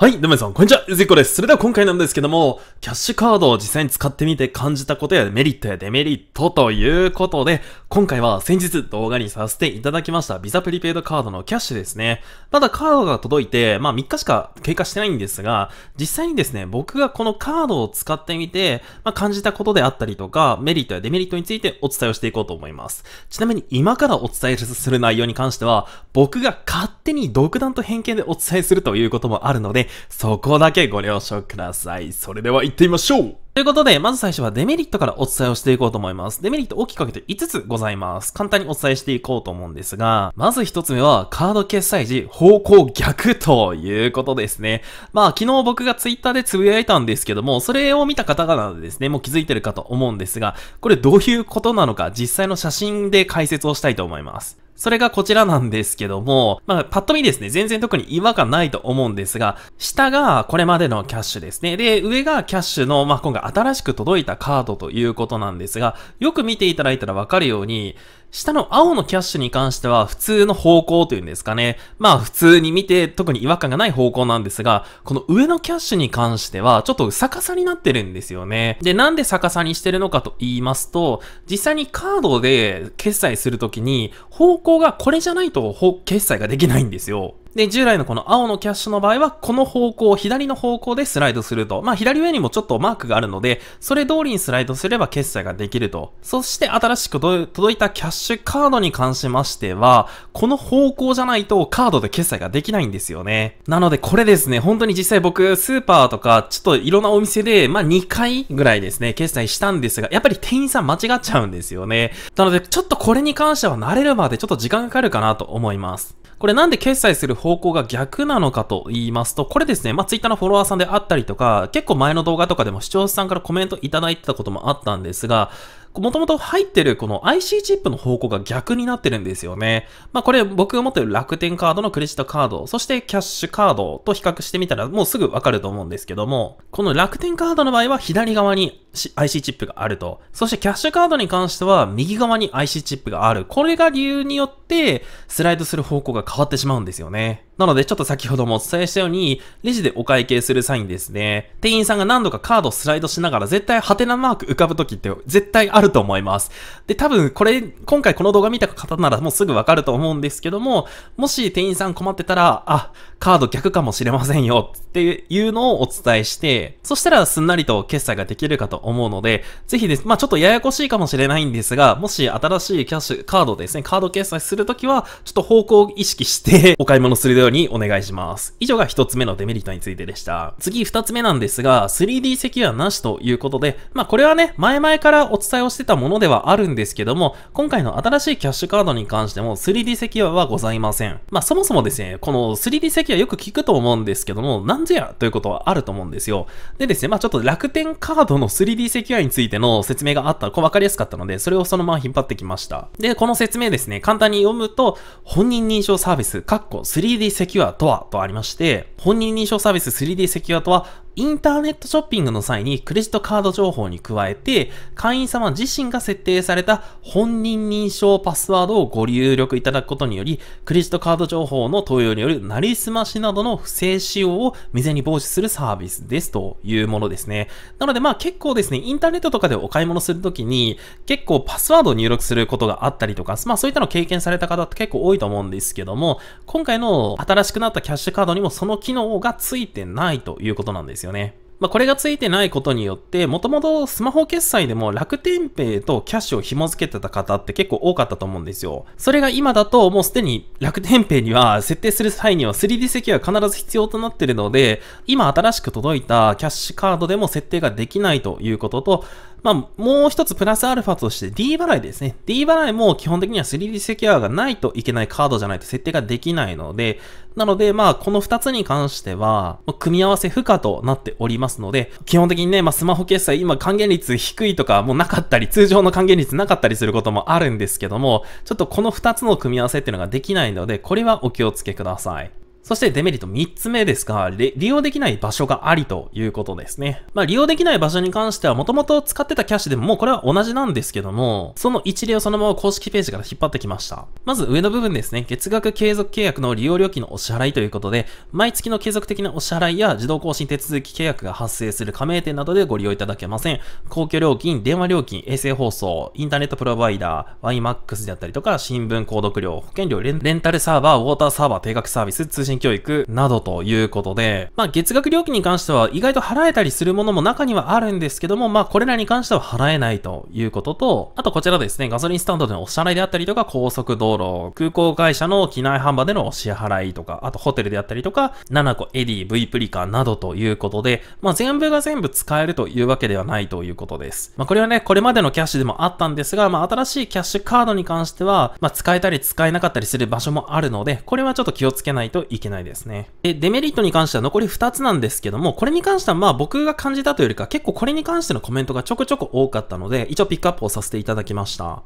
はい、どうも皆さん、こんにちは、ゆずこです。それでは今回なんですけども、キャッシュカードを実際に使ってみて感じたことやメリットやデメリットということで、今回は先日動画にさせていただきました、ビザプリペイドカードのキャッシュですね。ただカードが届いて、まあ3日しか経過してないんですが、実際にですね、僕がこのカードを使ってみて、まあ感じたことであったりとか、メリットやデメリットについてお伝えをしていこうと思います。ちなみに今からお伝えする内容に関しては、僕が勝手に独断と偏見でお伝えするということもあるので、そこだけご了承ください。それでは行ってみましょうということで、まず最初はデメリットからお伝えをしていこうと思います。デメリット大きく分けて5つございます。簡単にお伝えしていこうと思うんですが、まず1つ目はカード決済時方向逆ということですね。まあ昨日僕が Twitter でつぶやいたんですけども、それを見た方々でですね、もう気づいてるかと思うんですが、これどういうことなのか実際の写真で解説をしたいと思います。それがこちらなんですけども、まあ、パッと見ですね、全然特に違和感ないと思うんですが、下がこれまでのキャッシュですね。で、上がキャッシュの、まあ、今回新しく届いたカードということなんですが、よく見ていただいたらわかるように、下の青のキャッシュに関しては普通の方向というんですかね。まあ普通に見て特に違和感がない方向なんですが、この上のキャッシュに関してはちょっと逆さになってるんですよね。で、なんで逆さにしてるのかと言いますと、実際にカードで決済するときに方向がこれじゃないと決済ができないんですよ。で、従来のこの青のキャッシュの場合は、この方向、左の方向でスライドすると。まあ、左上にもちょっとマークがあるので、それ通りにスライドすれば決済ができると。そして、新しく届いたキャッシュカードに関しましては、この方向じゃないとカードで決済ができないんですよね。なので、これですね、本当に実際僕、スーパーとか、ちょっといろんなお店で、まあ、2回ぐらいですね、決済したんですが、やっぱり店員さん間違っちゃうんですよね。なので、ちょっとこれに関しては慣れるまでちょっと時間かかるかなと思います。これなんで決済する方向が逆なのかと言いますと、これですね、まあ、ツイッターのフォロワーさんであったりとか、結構前の動画とかでも視聴者さんからコメントいただいてたこともあったんですが、もともと入ってるこの IC チップの方向が逆になってるんですよね。まあこれ僕が持ってる楽天カードのクレジットカード、そしてキャッシュカードと比較してみたらもうすぐわかると思うんですけども、この楽天カードの場合は左側に IC チップがあると。そしてキャッシュカードに関しては右側に IC チップがある。これが理由によってスライドする方向が変わってしまうんですよね。なので、ちょっと先ほどもお伝えしたように、レジでお会計する際にですね、店員さんが何度かカードスライドしながら、絶対ハテナマーク浮かぶ時って絶対あると思います。で、多分これ、今回この動画見た方ならもうすぐわかると思うんですけども、もし店員さん困ってたら、あ、カード逆かもしれませんよっていうのをお伝えして、そしたらすんなりと決済ができるかと思うので、ぜひです、まあちょっとややこしいかもしれないんですが、もし新しいキャッシュ、カードですね、カード決済するときは、ちょっと方向を意識してお買い物するようにお願いします。以上が1つ目のデメリットについてでした。次2つ目なんですが、3D セキュアなしということで、まあこれはね、前々からお伝えをしてたものではあるんですけども、今回の新しいキャッシュカードに関しても 3D セキュアはございません。まあそもそもですね、この 3D セキュアよく聞くと思うんですけども、なんぜやということはあると思うんですよ。でですね、まあちょっと楽天カードの 3D セキュアについての説明があったら、こう分かりやすかったので、それをそのまま引っ張ってきました。で、この説明ですね、簡単に読むと、本人認証サービス、かっこ 3D セキュアセキュアとはとありまして、本人認証サービス 3D セキュアとはインターネットショッピングの際にクレジットカード情報に加えて、会員様自身が設定された本人認証パスワードをご入力いただくことにより、クレジットカード情報の投与によるなりすましなどの不正使用を未然に防止するサービスですというものですね。なのでまあ結構ですね、インターネットとかでお買い物するときに、結構パスワードを入力することがあったりとか、まあそういったのを経験された方って結構多いと思うんですけども、今回の新しくなったキャッシュカードにもその機能がついてないということなんですよよね。まあ、これが付いてないことによって、もともとスマホ決済でも楽天ペイとキャッシュを紐付けてた方って結構多かったと思うんですよ。それが今だともうすでに楽天ペイには設定する際には 3D セキュア必ず必要となってるので、今新しく届いたキャッシュカードでも設定ができないということと、まあ、もう一つプラスアルファとして D 払いですね。D 払いも基本的には 3D セキュアがないといけないカードじゃないと設定ができないので、なので、まあ、この2つに関しては、組み合わせ不可となっておりますので、基本的にね、まあ、スマホ決済、今還元率低いとかもうなかったり、通常の還元率なかったりすることもあるんですけども、ちょっとこの2つの組み合わせっていうのができないので、これはお気をつけください。そしてデメリット3つ目ですが、利用できない場所がありということですね。まあ利用できない場所に関してはもともと使ってたキャッシュでももうこれは同じなんですけども、その一例をそのまま公式ページから引っ張ってきました。まず上の部分ですね、月額継続契約の利用料金のお支払いということで、毎月の継続的なお支払いや自動更新手続き契約が発生する加盟店などでご利用いただけません。公共料金、電話料金、衛星放送、インターネットプロバイダー、YMAX であったりとか、新聞購読料、保険料、レンタルサーバー、ウォーターサーバー、定額サービス、通信信教育などということで、まあ月額料金に関しては意外と払えたりするものも中にはあるんですけども、まあこれらに関しては払えないということと、あとこちらですね、ガソリンスタンドでのお支払いであったりとか、高速道路、空港会社の機内販売でのお支払いとか、あとホテルであったりとか、7個エディ、V プリカなどということで、まあ全部が全部使えるというわけではないということです。まあこれはね、これまでのキャッシュでもあったんですが、まあ新しいキャッシュカードに関しては、まあ使えたり使えなかったりする場所もあるので、これはちょっと気をつけないといけいけないですね。で、デメリットに関しては残り2つなんですけども、これに関してはまあ僕が感じたというよりか、結構これに関してのコメントがちょくちょく多かったので、一応ピックアップをさせていただきました。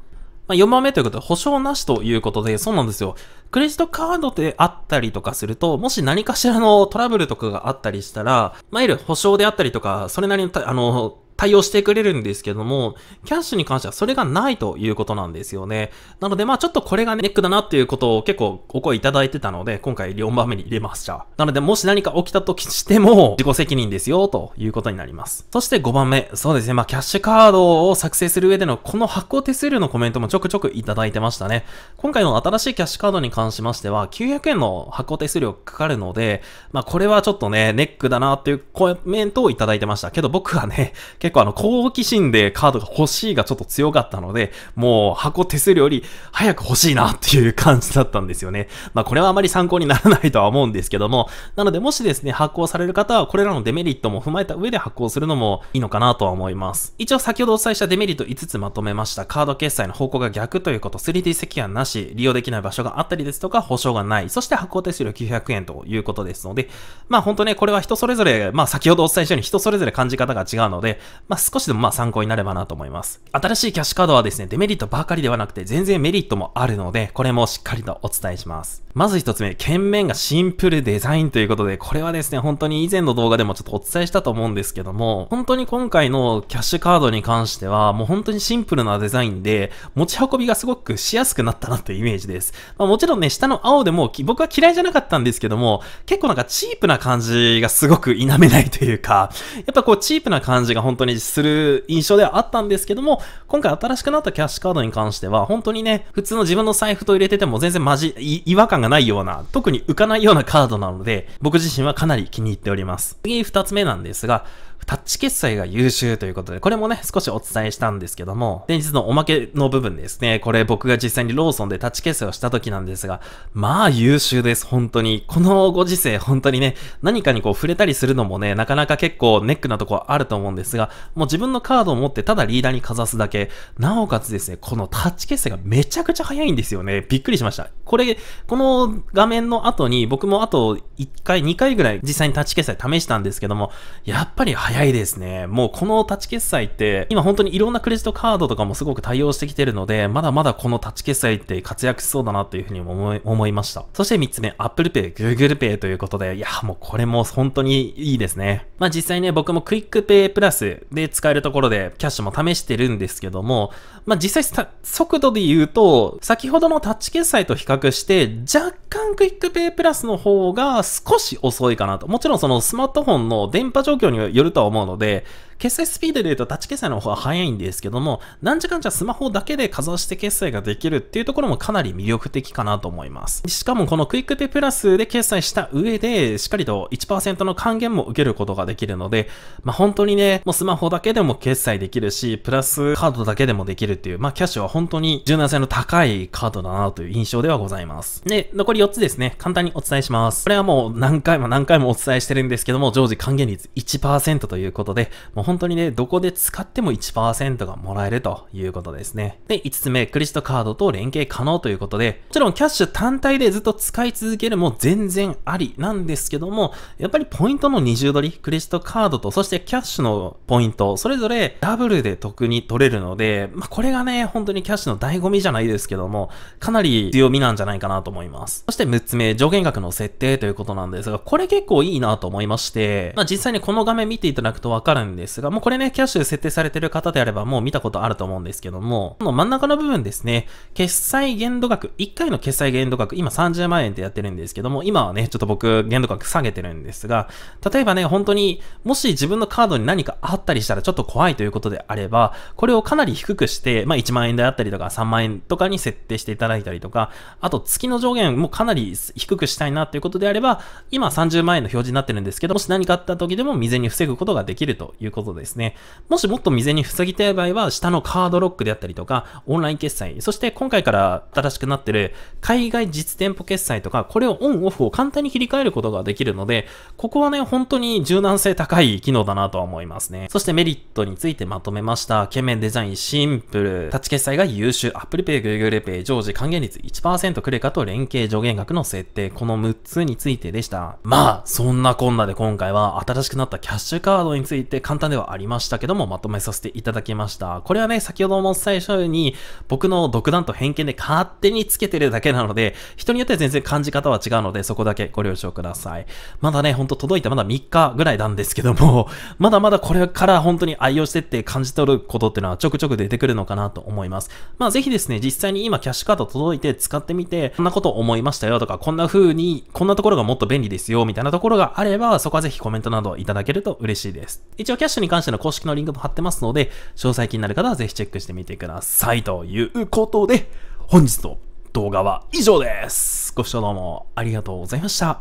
まあ、4番目ということで、保証なしということで、そうなんですよ。クレジットカードであったりとかすると、もし何かしらのトラブルとかがあったりしたら、まあ、いわゆる保証であったりとか、それなりの、あの、対応してくれるんですけども、キャッシュに関してはそれがないということなんですよね。なので、まあちょっとこれがネックだなっていうことを結構お声いただいてたので、今回4番目に入れました。なので、もし何か起きたとしても、自己責任ですよ、ということになります。そして5番目、そうですね、まあキャッシュカードを作成する上でのこの発行手数料のコメントもちょくちょくいただいてましたね。今回の新しいキャッシュカードに関しましては、900円の発行手数料かかるので、まあこれはちょっとね、ネックだなっていうコメントをいただいてました。けど僕はね、結構あの、好奇心でカードが欲しいがちょっと強かったので、もう箱手数料より早く欲しいなっていう感じだったんですよね。まあこれはあまり参考にならないとは思うんですけども、なのでもしですね、発行される方はこれらのデメリットも踏まえた上で発行するのもいいのかなとは思います。一応先ほどお伝えしたデメリット5つまとめました。カード決済の方向が逆ということ、3D 席はなし、利用できない場所があったりですとか、保証がない、そして発行手数料900円ということですので、まあ本当ね、これは人それぞれ、まあ先ほどお伝えしたように人それぞれ感じ方が違うので、まあ、少しでもまあ参考になればなと思います。新しいキャッシュカードはですね、デメリットばかりではなくて、全然メリットもあるので、これもしっかりとお伝えします。まず一つ目、券面がシンプルデザインということで、これはですね、本当に以前の動画でもちょっとお伝えしたと思うんですけども、本当に今回のキャッシュカードに関しては、もう本当にシンプルなデザインで、持ち運びがすごくしやすくなったなというイメージです。まあ、もちろんね、下の青でも僕は嫌いじゃなかったんですけども、結構なんかチープな感じがすごく否めないというか、やっぱこうチープな感じが本当にことにする印象ではあったんですけども、今回新しくなったキャッシュカードに関しては、本当にね、普通の自分の財布と入れてても全然マジ、違和感がないような、特に浮かないようなカードなので、僕自身はかなり気に入っております。次2つ目なんですが、タッチ決済が優秀ということで、これもね、少しお伝えしたんですけども、前日のおまけの部分ですね、これ僕が実際にローソンでタッチ決済をした時なんですが、まあ優秀です、本当に。このご時世、本当にね、何かにこう触れたりするのもね、なかなか結構ネックなとこあると思うんですが、もう自分のカードを持ってただリーダーにかざすだけ、なおかつですね、このタッチ決済がめちゃくちゃ早いんですよね。びっくりしました。これ、この画面の後に僕もあと1回、2回ぐらい実際にタッチ決済試したんですけども、やっぱり早早いですね。もうこのタッチ決済って、今本当にいろんなクレジットカードとかもすごく対応してきてるので、まだまだこのタッチ決済って活躍しそうだなというふうに思い、思いました。そして3つ目、Apple Pay、Google Pay ということで、いや、もうこれも本当にいいですね。まあ実際ね、僕もクイックペイプラスで使えるところでキャッシュも試してるんですけども、まあ、実際速度で言うと、先ほどのタッチ決済と比較して、若干クイックペイプラスの方が少し遅いかなと。もちろんそのスマートフォンの電波状況によるとは思うので、決済スピードで言うとタッチ決済の方が早いんですけども、何時間じゃスマホだけでかざして決済ができるっていうところもかなり魅力的かなと思います。しかもこのクイックペプラスで決済した上で、しっかりと1%の還元も受けることができるので、まあ、本当にね、もうスマホだけでも決済できるし、プラスカードだけでもできるっていう、まあ、キャッシュは本当に柔軟性の高いカードだなという印象ではございます。で、残り4つですね、簡単にお伝えします。これはもう何回も何回もお伝えしてるんですけども、常時還元率1%ということで、もう本当にね、どこで使っても1%がもらえるということですね。で、5つ目、クレジットカードと連携可能ということで、もちろんキャッシュ単体でずっと使い続けるも全然ありなんですけども、やっぱりポイントの20ドル、クレジットカードと、そしてキャッシュのポイント、それぞれダブルで得に取れるので、まあ、これがね、本当にキャッシュの醍醐味じゃないですけども、かなり強みなんじゃないかなと思います。そして6つ目、上限額の設定ということなんですが、これ結構いいなと思いまして、まあ、実際にこの画面見ていただくとわかるんですですが、もうこれね、キャッシュ設定されてる方であればもう見たことあると思うんですけども、この真ん中の部分ですね、決済限度額、1回の決済限度額、今30万円ってやってるんですけども、今はね、ちょっと僕限度額下げてるんですが、例えばね、本当にもし自分のカードに何かあったりしたらちょっと怖いということであれば、これをかなり低くして、まあ1万円であったりとか3万円とかに設定していただいたりとか、あと月の上限もかなり低くしたいなということであれば、今30万円の表示になってるんですけど、もし何かあった時でも未然に防ぐことができるということことですね。もしもっと未然に防ぎたい場合は、下のカードロックであったりとか、オンライン決済、そして今回から新しくなってる海外実店舗決済とか、これをオンオフを簡単に切り替えることができるので、ここはね、本当に柔軟性高い機能だなとは思いますね。そしてメリットについてまとめました。懸命デザインシンプル、タッチ決済が優秀、Apple Pay、Google Pay、常時還元率1%クレカと連携上限額の設定、この6つについてでした。まあ、そんなこんなで今回は新しくなったキャッシュカードについて簡単ではありましたけども、まとめさせていただきました。これはね、先ほども最初に、僕の独断と偏見で勝手につけてるだけなので、人によっては全然感じ方は違うので、そこだけご了承ください。まだね、ほんと届いてまだ3日ぐらいなんですけども、まだまだこれから本当に愛用してって感じ取ることっていうのはちょくちょく出てくるのかなと思います。まあぜひですね、実際に今キャッシュカード届いて使ってみて、こんなこと思いましたよとか、こんな風に、こんなところがもっと便利ですよ、みたいなところがあれば、そこはぜひコメントなどいただけると嬉しいです。一応キャッシュに関しての公式のリンクも貼ってますので、詳細気になる方はぜひチェックしてみてください。ということで、本日の動画は以上です。ご視聴どうもありがとうございました。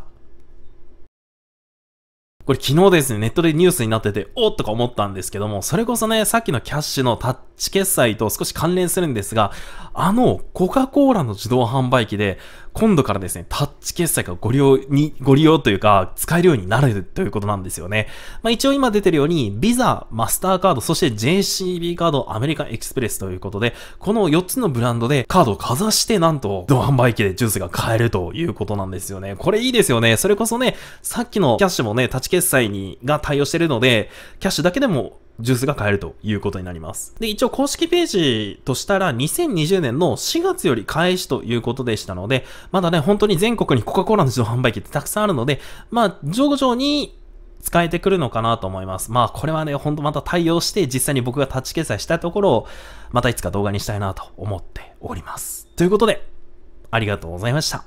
これ昨日ですね、ネットでニュースになってて、おっとか思ったんですけども、それこそね、さっきのキャッシュのタッチ決済と少し関連するんですが、あの、コカ・コーラの自動販売機で、今度からですね、タッチ決済がご利用に、ご利用というか、使えるようになるということなんですよね。まあ、一応今出てるように、ビザ、マスターカード、そして JCB カード、アメリカンエクスプレスということで、この4つのブランドでカードをかざして、なんと、同販売機でジュースが買えるということなんですよね。これいいですよね。それこそね、さっきのキャッシュもね、タッチ決済に、が対応してるので、キャッシュだけでもジュースが買えるということになります。で、一応公式ページとしたら2020年の4月より開始ということでしたので、まだね、本当に全国にコカ・コーラの自動販売機ってたくさんあるので、まあ、徐々に使えてくるのかなと思います。まあ、これはね、ほんとまた対応して実際に僕がタッチ決済したところを、またいつか動画にしたいなと思っております。ということで、ありがとうございました。